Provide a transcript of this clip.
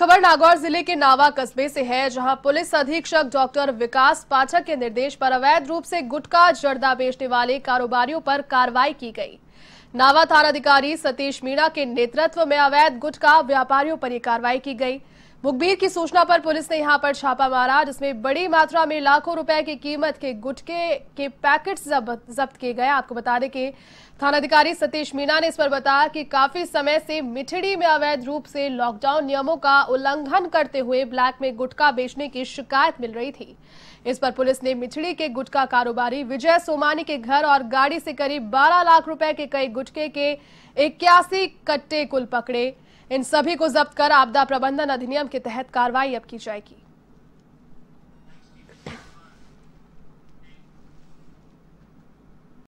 खबर नागौर जिले के नावा कस्बे से है जहां पुलिस अधीक्षक डॉक्टर विकास पाठक के निर्देश पर अवैध रूप से गुटखा जर्दा बेचने वाले कारोबारियों पर कार्रवाई की गई नावा थाना अधिकारी सतीश मीणा के नेतृत्व में अवैध गुटखा व्यापारियों पर यह कार्रवाई की गई मुखबीर की सूचना पर पुलिस ने यहां पर छापा मारा जिसमें बड़ी मात्रा में लाखों रुपए की कीमत के गुटके के पैकेट जब्त किए गए आपको बता दें कि थानाधिकारी सतीश मीणा ने इस पर बताया कि काफी समय से मिठड़ी में अवैध रूप से लॉकडाउन नियमों का उल्लंघन करते हुए ब्लैक में गुटखा बेचने की शिकायत मिल रही थी इस पर पुलिस ने मिठड़ी के गुटखा कारोबारी विजय सोमानी के घर और गाड़ी से करीब बारह लाख रूपये के के कई गुटके के इक्यासी कट्टे कुल पकड़े इन सभी को जब्त कर आपदा प्रबंधन अधिनियम के तहत कार्रवाई अब की जाएगी